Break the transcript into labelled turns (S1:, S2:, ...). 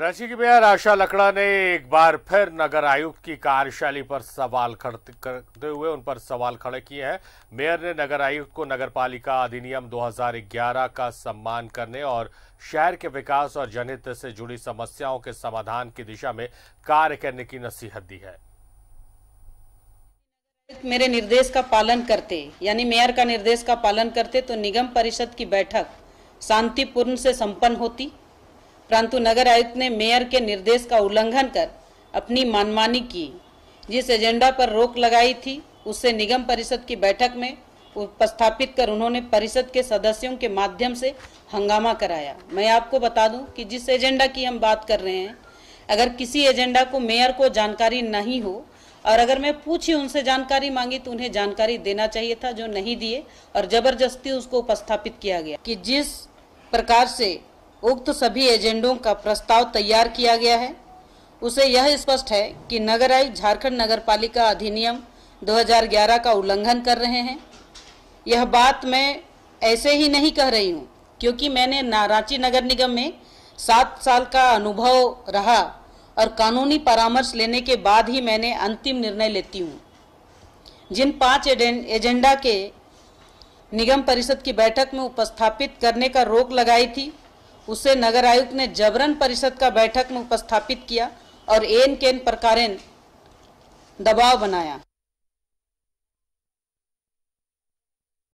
S1: रांची की मेयर आशा लकड़ा ने एक बार फिर नगर आयुक्त की कार्यशैली पर सवाल खड़े करते हुए उन पर सवाल खड़े किए हैं मेयर ने नगर आयुक्त को नगर पालिका अधिनियम 2011 का सम्मान करने और शहर के विकास और जनहित से जुड़ी समस्याओं के समाधान की दिशा में कार्य करने की नसीहत दी है
S2: मेरे निर्देश का पालन करते यानी मेयर का निर्देश का पालन करते तो निगम परिषद की बैठक शांतिपूर्ण से संपन्न होती परंतु नगर आयुक्त ने मेयर के निर्देश का उल्लंघन कर अपनी मनमानी की जिस एजेंडा पर रोक लगाई थी उससे निगम परिषद की बैठक में उपस्थापित कर उन्होंने परिषद के सदस्यों के माध्यम से हंगामा कराया मैं आपको बता दूं कि जिस एजेंडा की हम बात कर रहे हैं अगर किसी एजेंडा को मेयर को जानकारी नहीं हो और अगर मैं पूछी उनसे जानकारी मांगी तो उन्हें जानकारी देना चाहिए था जो नहीं दिए और जबरदस्ती उसको उपस्थापित किया गया कि जिस प्रकार से उक्त सभी एजेंडों का प्रस्ताव तैयार किया गया है उसे यह स्पष्ट है कि नगर आयुक्त झारखंड नगर पालिका अधिनियम 2011 का उल्लंघन कर रहे हैं यह बात मैं ऐसे ही नहीं कह रही हूँ क्योंकि मैंने रांची नगर निगम में सात साल का अनुभव रहा और कानूनी परामर्श लेने के बाद ही मैंने अंतिम निर्णय लेती हूँ जिन पांच एजेंडा के निगम परिषद की बैठक में उपस्थापित करने का रोक लगाई थी उसे नगर आयुक्त ने जबरन परिषद का बैठक में उपस्थापित किया और एन केन प्रकारेन दबाव बनाया